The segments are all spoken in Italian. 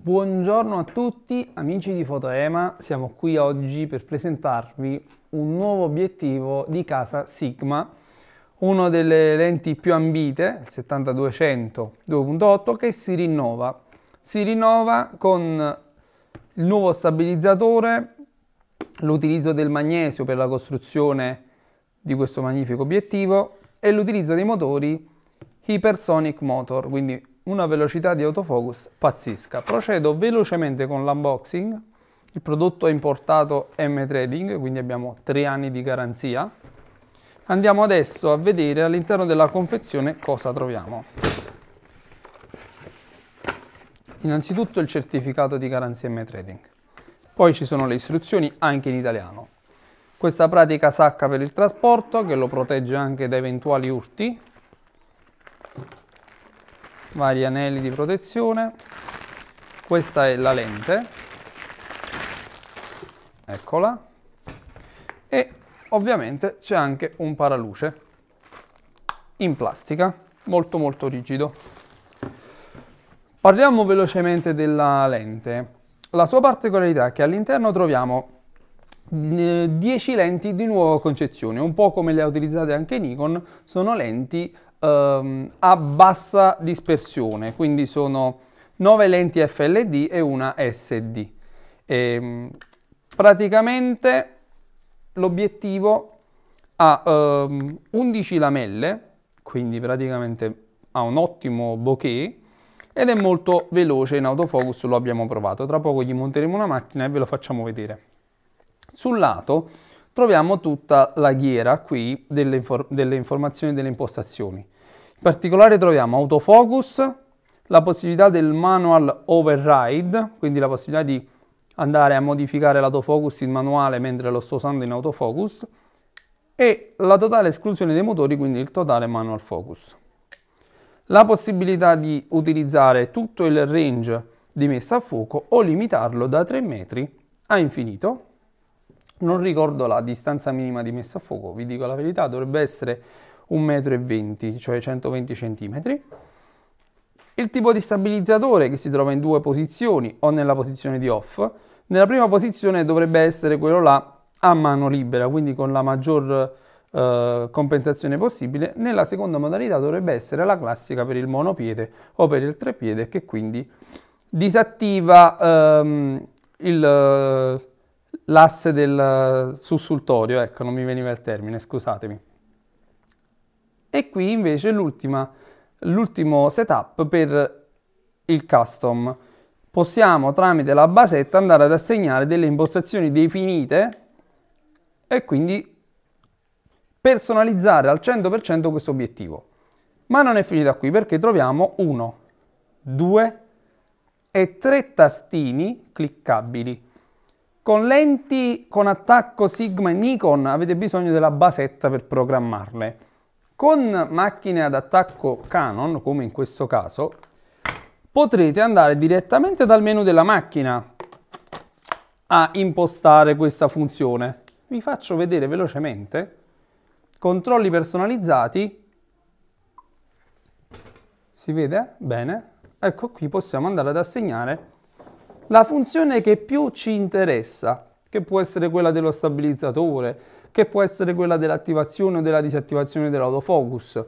Buongiorno a tutti amici di Fotoema, siamo qui oggi per presentarvi un nuovo obiettivo di casa Sigma, una delle lenti più ambite, il 7200 2.8, che si rinnova. Si rinnova con il nuovo stabilizzatore, l'utilizzo del magnesio per la costruzione di questo magnifico obiettivo e l'utilizzo dei motori Hypersonic Motor, quindi una velocità di autofocus pazzesca. Procedo velocemente con l'unboxing. Il prodotto è importato M-Trading, quindi abbiamo tre anni di garanzia. Andiamo adesso a vedere all'interno della confezione cosa troviamo. Innanzitutto il certificato di garanzia M-Trading. Poi ci sono le istruzioni anche in italiano. Questa pratica sacca per il trasporto che lo protegge anche da eventuali urti, vari anelli di protezione. Questa è la lente, eccola, e ovviamente c'è anche un paraluce in plastica, molto molto rigido. Parliamo velocemente della lente. La sua particolarità è che all'interno troviamo 10 eh, lenti di nuova concezione, un po' come le ha utilizzate anche Nikon, sono lenti ehm, a bassa dispersione, quindi sono 9 lenti FLD e una SD. E, ehm, praticamente l'obiettivo ha ehm, 11 lamelle, quindi praticamente ha un ottimo bokeh ed è molto veloce in autofocus, lo abbiamo provato. Tra poco gli monteremo una macchina e ve lo facciamo vedere. Sul lato troviamo tutta la ghiera qui delle, infor delle informazioni e delle impostazioni. In particolare troviamo autofocus, la possibilità del manual override, quindi la possibilità di andare a modificare l'autofocus in manuale mentre lo sto usando in autofocus, e la totale esclusione dei motori, quindi il totale manual focus. La possibilità di utilizzare tutto il range di messa a fuoco o limitarlo da 3 metri a infinito, non ricordo la distanza minima di messa a fuoco, vi dico la verità, dovrebbe essere 1,20 m, cioè 120 cm. Il tipo di stabilizzatore che si trova in due posizioni o nella posizione di off, nella prima posizione dovrebbe essere quello là a mano libera, quindi con la maggior eh, compensazione possibile. Nella seconda modalità dovrebbe essere la classica per il monopiede o per il treppiede che quindi disattiva ehm, il l'asse del sussultorio, ecco, non mi veniva il termine, scusatemi. E qui invece l'ultimo setup per il custom. Possiamo tramite la basetta andare ad assegnare delle impostazioni definite e quindi personalizzare al 100% questo obiettivo. Ma non è finita qui perché troviamo 1, 2 e 3 tastini cliccabili con lenti con attacco Sigma e Nikon avete bisogno della basetta per programmarle. Con macchine ad attacco Canon, come in questo caso, potrete andare direttamente dal menu della macchina a impostare questa funzione. Vi faccio vedere velocemente. Controlli personalizzati. Si vede? Bene. Ecco qui possiamo andare ad assegnare la funzione che più ci interessa, che può essere quella dello stabilizzatore, che può essere quella dell'attivazione o della disattivazione dell'autofocus.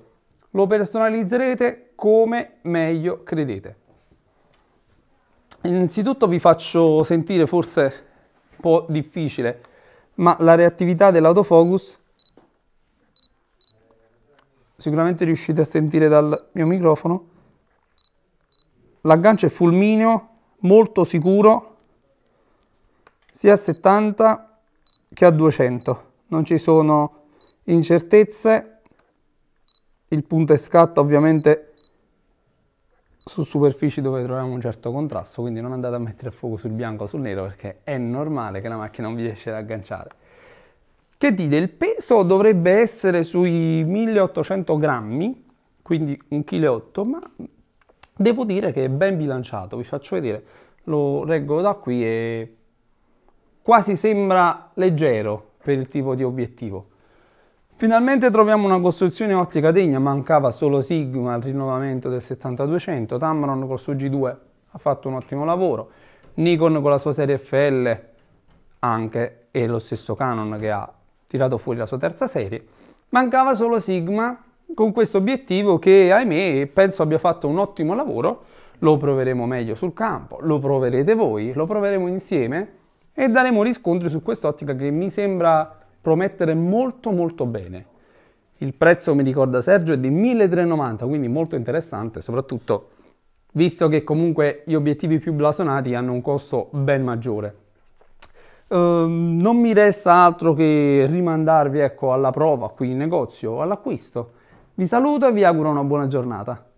Lo personalizzerete come meglio credete. Innanzitutto vi faccio sentire forse un po' difficile, ma la reattività dell'autofocus sicuramente riuscite a sentire dal mio microfono. L'aggancio è fulmineo molto sicuro sia a 70 che a 200 non ci sono incertezze il punto e scatto ovviamente su superfici dove troviamo un certo contrasto quindi non andate a mettere a fuoco sul bianco o sul nero perché è normale che la macchina non vi riesce ad agganciare che dire il peso dovrebbe essere sui 1800 grammi quindi 1,8 kg ma Devo dire che è ben bilanciato, vi faccio vedere, lo reggo da qui e quasi sembra leggero per il tipo di obiettivo. Finalmente troviamo una costruzione ottica degna, mancava solo Sigma al rinnovamento del 7200, Tamron col suo G2 ha fatto un ottimo lavoro, Nikon con la sua serie FL anche e lo stesso Canon che ha tirato fuori la sua terza serie, mancava solo Sigma con questo obiettivo che ahimè penso abbia fatto un ottimo lavoro, lo proveremo meglio sul campo, lo proverete voi, lo proveremo insieme e daremo riscontri su quest'ottica che mi sembra promettere molto molto bene. Il prezzo, mi ricorda Sergio, è di 1390, quindi molto interessante, soprattutto visto che comunque gli obiettivi più blasonati hanno un costo ben maggiore. Ehm, non mi resta altro che rimandarvi ecco, alla prova qui in negozio, all'acquisto vi saluto e vi auguro una buona giornata.